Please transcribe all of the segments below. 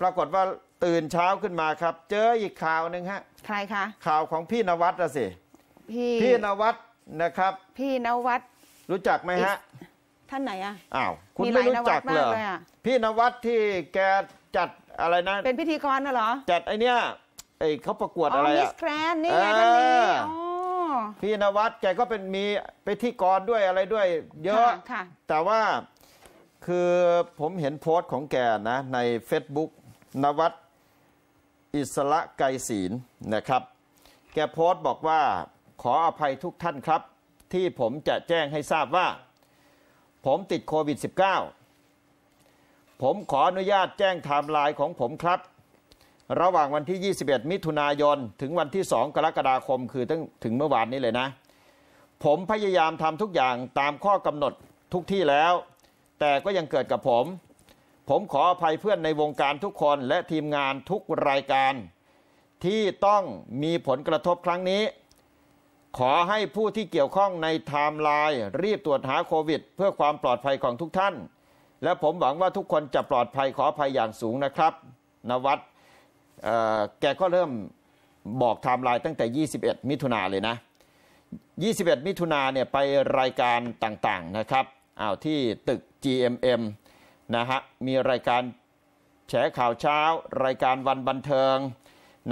ปรากฏว่าตื่นเช้าขึ้นมาครับ เจออีกข่าวหนึ่งฮะใครคะข่าวของพี่นวัดะสิพี่พี่นวัดนะครับ พี่นวัดรู้จักไหมฮะ ท่านไหนอ่ะอ้าวคุณไม่รู้จักเลยอพี่นวัดที่แกจัดอะไรนะเป็นพิธีกรน่ะเหรอจัดไอเนี้ยไอเขาประกวดอะไรอะมิสแกรนนี่ไงท่านนี้พี่นวัดแกก็เป็นมีไปที่กรด้วยอะไรด้วย เยอะแต่ว่าคือผมเห็นโพสต์ของแกนะใน Facebook นวัตอิสระไกรศีลนะครับ แกโพสต์บอกว่าขออภัยทุกท่านครับ ที่ผมจะแจ้งให้ทราบว่า ผมติดโควิด -19 ผมขออนุญาตแจ้งไทม์ไลน์ของผมครับ ระหว่างวันที่ 21 มิถุนายนถึงวันที่ 2 กรกฎาคมคือตั้งถึงเมื่อวานนี้เลยนะ ผมพยายามทำทุกอย่างตามข้อกำหนดทุกที่แล้ว แต่ก็ยังเกิดกับผมผมขออภัยเพื่อนในวงการทุกคน และทีมงานทุกรายการ ที่ต้องมีผลกระทบครั้งนี้ ขอให้ผู้ที่เกี่ยวข้องในไทม์ไลน์รีบตรวจหาโควิด เพื่อความปลอดภัยของทุกท่าน และผมหวังว่าทุกคนจะปลอดภัยขออภัยอย่างสูงนะครับ นวัดแกก็เริ่มบอกไทม์ไลน์ตั้งแต่ 21 มิถุนาเลยนะ 21 มิถุนาเนี่ยไปรายการต่าง ๆ นะครับอ้าวที่ตึก GMM นะฮะมีรายการแฉข่าวเช้า รายการวันบันเทิง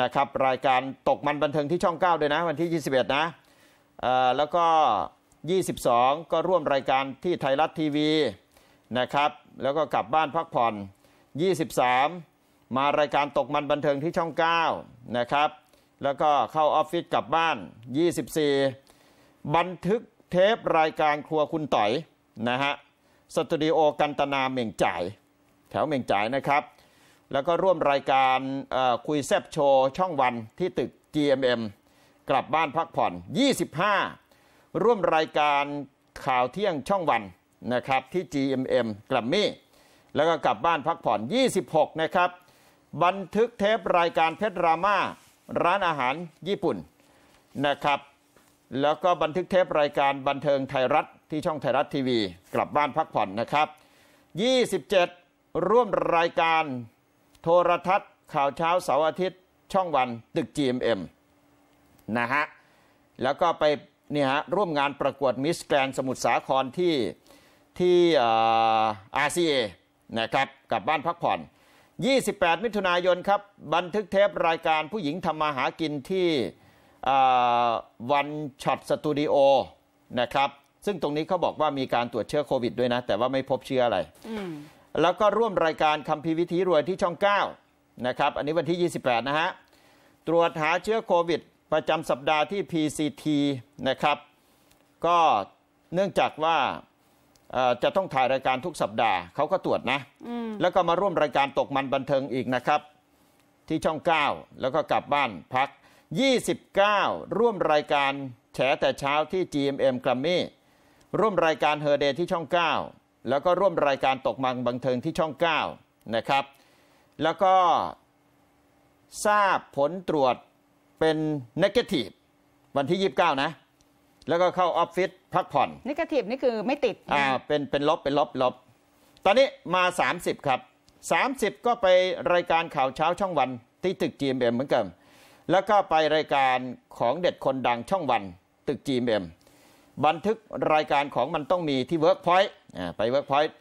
นะครับรายการตกมันบันเทิงที่ช่อง9ด้วยนะวันที่21นะแล้วก็ 22 ก็ร่วมรายการที่ไทยรัฐทีวีนะครับแล้วก็กลับบ้านพักผ่อน 23 มารายการตกมันบันเทิงที่ช่อง9นะครับแล้วก็เข้าออฟฟิศกลับบ้าน 24 บันทึกเทปรายการครัวคุณต่อยนะฮะสตูดิโอกันตนาเม่งจ่าย แถวเม่งจ่ายนะครับ แล้วก็ร่วมรายการคุยแซบโชว์ช่องวันที่ตึก GMM กลับบ้านพักผ่อน 25 ร่วมรายการข่าวเที่ยงช่องวันนะครับที่ GMM กลับมี่แล้วก็กลับบ้านพักผ่อน 26นะครับบันทึกเทปรายการเพชรรามาร้านอาหารญี่ปุ่นนะครับแล้วก็บันทึกเทปรายการบันเทิงไทยรัฐที่ช่องไทยรัฐทีวีกลับบ้านพักผ่อนนะครับ 27 ร่วมรายการโทรทัศน์ ข่าวเช้าเสาร์อาทิตย์ ช่องวันตึก GMM นะฮะ แล้วก็ไปเนี่ยฮะร่วมงานประกวดมิสแกรนสมุทรสาครที่ที่อาซีเอนะครับกลับบ้านพักผ่อน 28 มิถุนายนครับ บันทึกเทปรายการผู้หญิงทำมาหากินที่วันช็อตสตูดิโอนะครับซึ่งตรงนี้เขาบอกว่ามีการตรวจเชื้อโควิด ด้วยนะแต่ว่าไม่พบเชื้ออะไร แล้วก็ร่วมรายการคำพิวิธีรวยที่ช่อง9นะครับอันนี้วันที่ 28 นะฮะตรวจหาเชื้อโควิด ประจำสัปดาห์ที่ PCT นะครับก็เนื่องจากว่า จะต้องถ่ายรายการทุกสัปดาห์ เขาก็ตรวจนะ แล้วก็มาร่วมรายการตกมันบันเทิงอีกนะครับ ที่ช่อง 9 แล้วก็กลับบ้านพัก 29 ร่วมรายการแฉแต่เช้าที่ GMM กร a มมี่ร่วมรายการเฮอร์เดย์ที่ช่อง 9 แล้วก็ร่วมรายการตกมังบังเทิงที่ช่อง9นะครับ แล้วก็ทราบผลตรวจเป็นนักทีบวันที่ 29 นะ แล้วก็เข้าออฟฟิศพักผ่อนนักทีบนี่คือไม่ติด อ่า เป็น เป็นลบ เป็นลบ ลบ ตอนนี้มา 30ครับ30ก็ไปรายการข่าวเช้าช่องวันที่ตึก GMM เหมือนกัน แล้วก็ไปรายการของเด็ดคนดังช่องวันตึก GMM บันทึกรายการของมันต้องมีที่ Workpoint ต์ไป Workpoint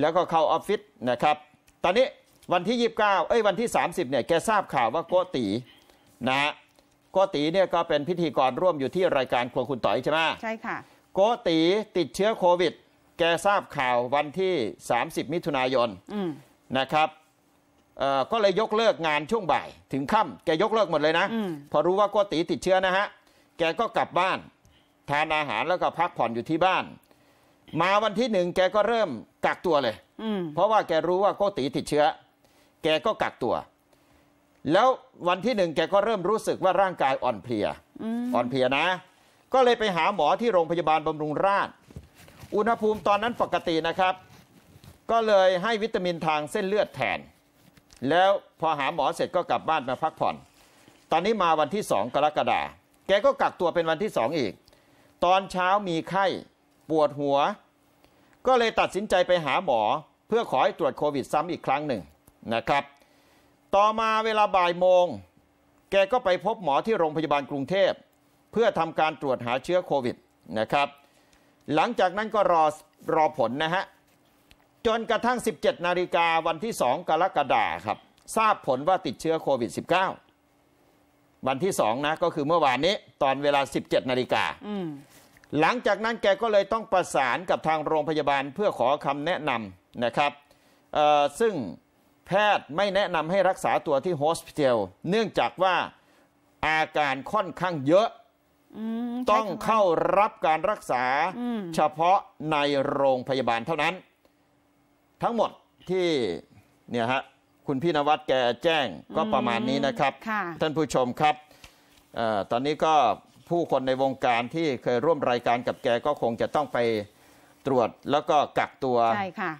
แล้วก็เข้าออฟฟิศนะครับตอนนี้วันที่ 29เอ้ยวันที่ 30เนี่ยแกทราบข่าวว่าโกตีนะฮะโกตีเนี่ยก็เป็นพิธีกรร่วมอยู่ที่รายการครัวคุณต่อยใช่ไหมใช่ค่ะโกตีติดเชื้อโควิด แกทราบข่าววันที่ 30 มิถุนายนนะครับก็เลยยกเลิกงานช่วงบ่ายถึงค่ำแกยกเลิกหมดเลยนะอพอรู้ว่าโกตีติดเชื้อนะฮะแกก็กลับบ้านทานอาหารแล้วก็พักผ่อนอยู่ที่บ้าน มาวันที่หนึ่งแกก็เริ่มกักตัวเลยเพราะว่าแกรู้ว่าโกติติดเชื้อ แกก็กักตัว แล้ววันที่หนึ่งแกก็เริ่มรู้สึกว่าร่างกายอ่อนเพลียอ่อนเพลียนะ ก็เลยไปหาหมอที่โรงพยาบาลบำรุงราษฎร์อุณหภูมิตอนนั้นปกตินะครับ ก็เลยให้วิตามินทางเส้นเลือดแทน แล้วพอหาหมอเสร็จก็กลับบ้านมาพักผ่อน ตอนนี้มาวันที่สองกรกฎาแกก็กักตัวเป็นวันที่สองอีกตอนเช้ามีไข้ ปวดหัว ก็เลยตัดสินใจไปหาหมอเพื่อขอให้ตรวจโควิดซ้ำอีกครั้งหนึ่งนะครับต่อมาเวลาบ่ายโมง แกก็ไปพบหมอที่โรงพยาบาลกรุงเทพ เพื่อทำการตรวจหาเชื้อโควิดนะครับหลังจากนั้นก็รอรอผลนะฮะจนกระทั่ง 17 นาฬิกาวันที่ 2 กรกฎาคมครับทราบผลว่าติดเชื้อโควิด -19 วันที่สองนะก็คือเมื่อวานนี้ตอนเวลา 17 นาฬิกา หลังจากนั้นแกก็เลยต้องประสานกับทางโรงพยาบาลเพื่อขอคำแนะนำนะครับ ซึ่งแพทย์ไม่แนะนำให้รักษาตัวที่โฮสพิทอลเนื่องจากว่าอาการค่อนข้างเยอะ ต้องเข้ารับการรักษาเฉพาะในโรงพยาบาลเท่านั้น ทั้งหมดที่เนี่ยฮะคุณพี่นวัดแกแจ้งก็ประมาณนี้นะครับ ท่านผู้ชมครับอตอนนี้ก็ผู้คนในวงการที่เคยร่วมรายการกับแกก็คงจะต้องไปตรวจแล้วก็กักตัว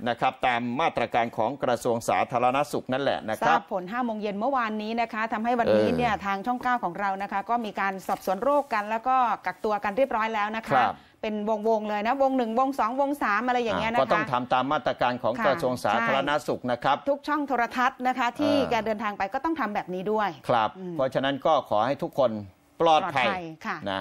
นะครับ ตามมาตรการของกระทรวงสาธารณสุขนั่นแหละนะครับทราบผล5โมงเย็นเมื่อวานนี้นะคะทำให้วันนี้เนี่ยทางช่อง9ของเรานะคะก็มีการสอบสวนโรคกัน แล้วก็กักตัวกันเรียบร้อยแล้วนะคะเป็นวงวงเลยนะวงหนึ่งวงสองวงสามอะไรอย่างเงี้ยนะคะก็ต้องทำตามมาตรการของกระทรวงสาธารณสุขนะครับ ทุกช่องโทรทัศน์นะคะที่การเดินทางไปก็ต้องทำแบบนี้ด้วย ครับ เพราะฉะนั้นก็ขอให้ทุกคนปลอดภัยนะ